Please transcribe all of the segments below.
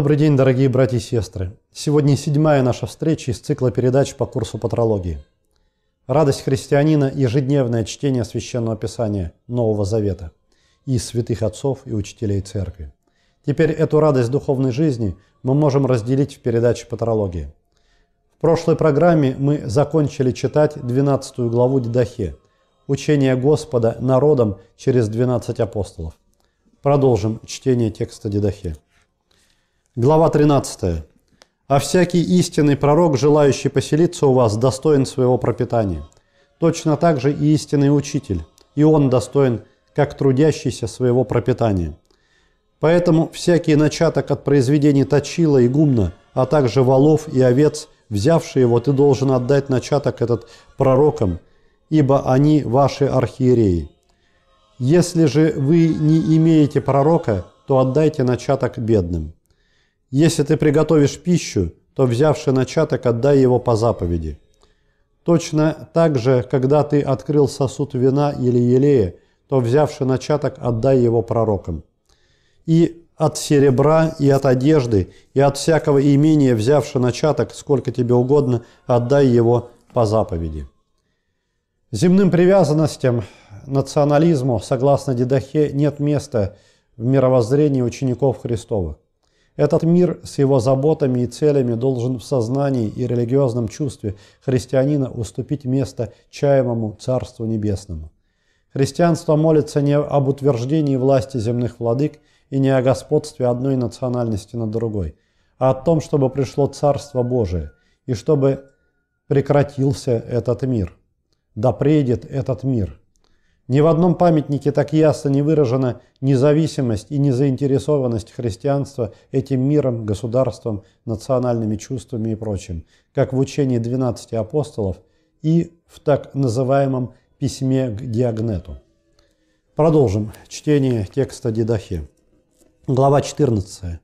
Добрый день, дорогие братья и сестры. Сегодня седьмая наша встреча из цикла передач по курсу патрологии. Радость христианина – ежедневное чтение Священного Писания Нового Завета и святых отцов и учителей Церкви. Теперь эту радость духовной жизни мы можем разделить в передаче патрологии. В прошлой программе мы закончили читать 12 главу Дедахе «Учение Господа народом через 12 апостолов». Продолжим чтение текста Дедахе. Глава 13. «А всякий истинный пророк, желающий поселиться у вас, достоин своего пропитания. Точно так же и истинный учитель, и он достоин, как трудящийся своего пропитания. Поэтому всякий начаток от произведений Точила и Гумна, а также волов и овец, взявший его, ты должен отдать начаток этот пророкам, ибо они ваши архиереи. Если же вы не имеете пророка, то отдайте начаток бедным». Если ты приготовишь пищу, то взявши начаток, отдай его по заповеди. Точно так же, когда ты открыл сосуд вина или елея, то взявши начаток, отдай его пророкам. И от серебра, и от одежды, и от всякого имения, взявши начаток, сколько тебе угодно, отдай его по заповеди. Земным привязанностям, национализму, согласно Дедахе, нет места в мировоззрении учеников Христовых. Этот мир с его заботами и целями должен в сознании и религиозном чувстве христианина уступить место чаемому Царству Небесному. Христианство молится не об утверждении власти земных владык и не о господстве одной национальности над другой, а о том, чтобы пришло Царство Божие и чтобы прекратился этот мир. Да предет этот мир. Ни в одном памятнике так ясно не выражена независимость и незаинтересованность христианства этим миром, государством, национальными чувствами и прочим, как в учении 12 апостолов и в так называемом письме к Диагнету. Продолжим чтение текста Дидахи. Глава 14.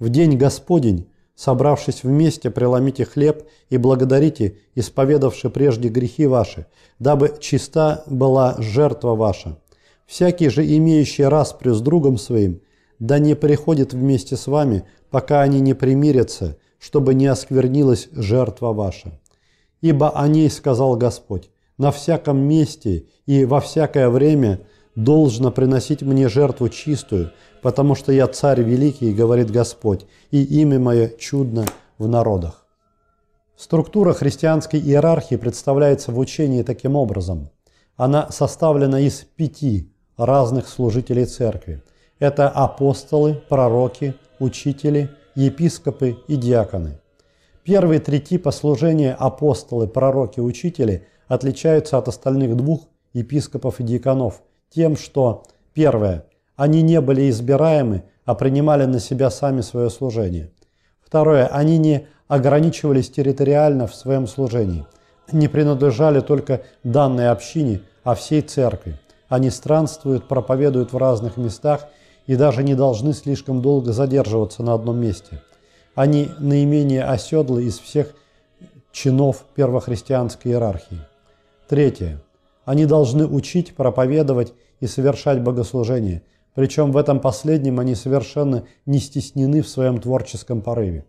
«В день Господень собравшись вместе, преломите хлеб и благодарите, исповедавши прежде грехи ваши, дабы чиста была жертва ваша. Всякий же имеющий распри с другом своим, да не приходит вместе с вами, пока они не примирятся, чтобы не осквернилась жертва ваша. Ибо о ней сказал Господь, на всяком месте и во всякое время – должно приносить мне жертву чистую, потому что я царь великий, говорит Господь, и имя мое чудно в народах. Структура христианской иерархии представляется в учении таким образом. Она составлена из пяти разных служителей церкви. Это апостолы, пророки, учители, епископы и диаконы. Первые три типа служения апостолы, пророки, учители отличаются от остальных двух епископов и диаконов – тем, что, первое, они не были избираемы, а принимали на себя сами свое служение. Второе, они не ограничивались территориально в своем служении, не принадлежали только данной общине, а всей церкви. Они странствуют, проповедуют в разных местах и даже не должны слишком долго задерживаться на одном месте. Они наименее оседлы из всех чинов первохристианской иерархии. Третье. Они должны учить, проповедовать и совершать богослужение. Причем в этом последнем они совершенно не стеснены в своем творческом порыве.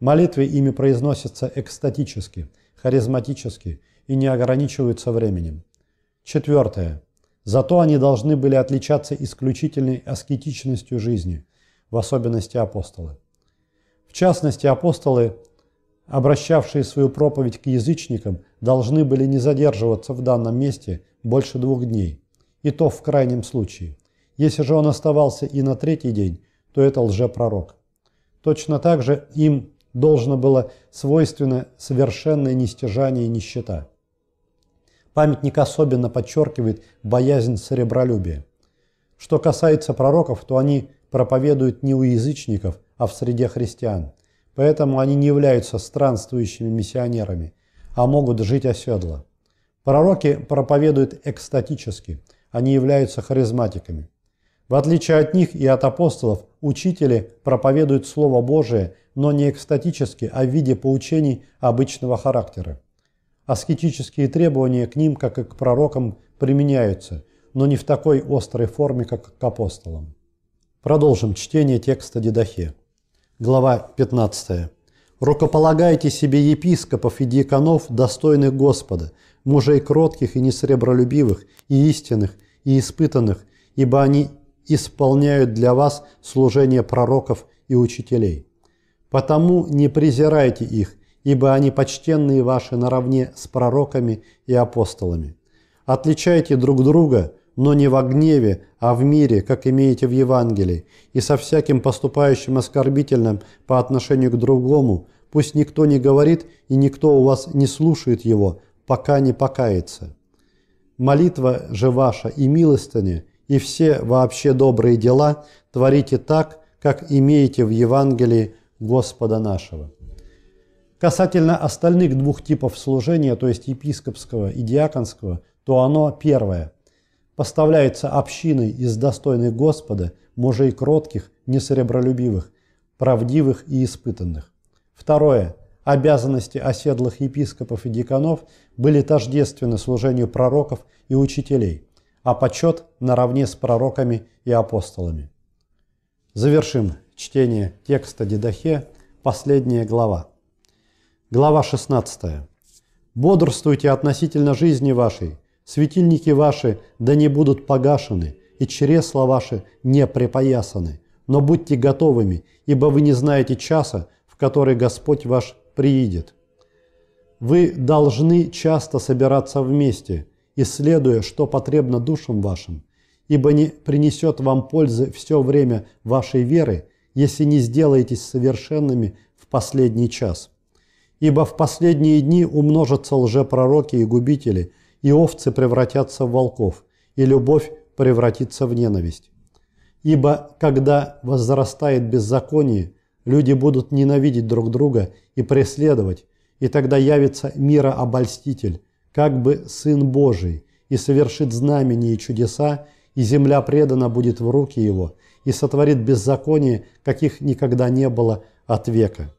Молитвы ими произносятся экстатически, харизматически и не ограничиваются временем. Четвертое. Зато они должны были отличаться исключительной аскетичностью жизни, в особенности апостолы. В частности, апостолы, обращавшие свою проповедь к язычникам, должны были не задерживаться в данном месте больше двух дней, и то в крайнем случае. Если же он оставался и на третий день, то это лжепророк. Точно так же им должно было свойственно совершенное нестяжание и нищета. Памятник особенно подчеркивает боязнь серебролюбия. Что касается пророков, то они проповедуют не у язычников, а в среде христиан. Поэтому они не являются странствующими миссионерами, а могут жить оседло. Пророки проповедуют экстатически, они являются харизматиками. В отличие от них и от апостолов, учители проповедуют Слово Божие, но не экстатически, а в виде поучений обычного характера. Аскетические требования к ним, как и к пророкам, применяются, но не в такой острой форме, как к апостолам. Продолжим чтение текста Дедахе. Глава 15. «Рукополагайте себе епископов и диаконов, достойных Господа, мужей кротких и несребролюбивых, и истинных, и испытанных, ибо они исполняют для вас служение пророков и учителей. Потому не презирайте их, ибо они почтенные ваши наравне с пророками и апостолами. Отличайте друг друга, но не во гневе, а в мире, как имеете в Евангелии, и со всяким поступающим оскорбительным по отношению к другому, пусть никто не говорит и никто у вас не слушает его, пока не покается. Молитва же ваша и милостыня, и все вообще добрые дела творите так, как имеете в Евангелии Господа нашего. Касательно остальных двух типов служения, то есть епископского и диаконского, то оно первое поставляется общиной из достойных Господа мужей кротких, несребролюбивых, правдивых и испытанных. Второе – обязанности оседлых епископов и деканов были тождественны служению пророков и учителей, а почет наравне с пророками и апостолами. Завершим чтение текста Дедахе, последняя глава. Глава 16. «Бодрствуйте относительно жизни вашей, светильники ваши да не будут погашены, и чресла ваши не припоясаны, но будьте готовыми, ибо вы не знаете часа, в который Господь ваш приедет. Вы должны часто собираться вместе, исследуя, что потребно душам вашим, ибо не принесет вам пользы все время вашей веры, если не сделаетесь совершенными в последний час. Ибо в последние дни умножатся лжепророки и губители, и овцы превратятся в волков, и любовь превратится в ненависть. Ибо когда возрастает беззаконие, Люди будут ненавидеть друг друга и преследовать, и тогда явится мира обольститель, как бы Сын Божий, и совершит знамения и чудеса, и земля предана будет в руки его, и сотворит беззаконие, каких никогда не было от века.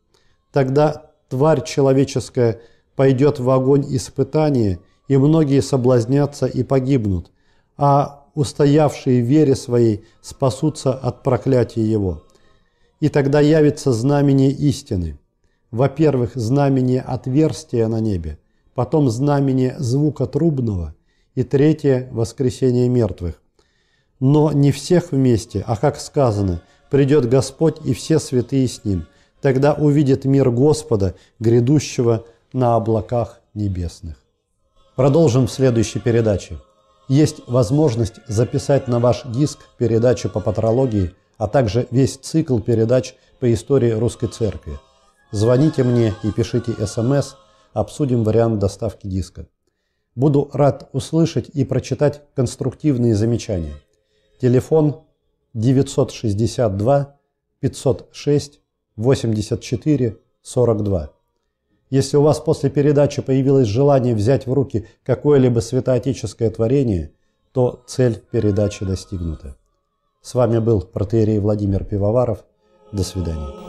Тогда тварь человеческая пойдет в огонь испытания, и многие соблазнятся и погибнут, а устоявшие в вере своей спасутся от проклятия его». И тогда явится знамение истины. Во-первых, знамение отверстия на небе, потом знамение звука трубного и третье – воскресение мертвых. Но не всех вместе, а как сказано, придет Господь и все святые с Ним. Тогда увидит мир Господа, грядущего на облаках небесных. Продолжим в следующей передаче. Есть возможность записать на ваш диск передачу по патрологии – а также весь цикл передач по истории Русской Церкви. Звоните мне и пишите СМС, обсудим вариант доставки диска. Буду рад услышать и прочитать конструктивные замечания. Телефон 962 506 84 42. Если у вас после передачи появилось желание взять в руки какое-либо святоотеческое творение, то цель передачи достигнута. С вами был протеерей Владимир Пивоваров. До свидания.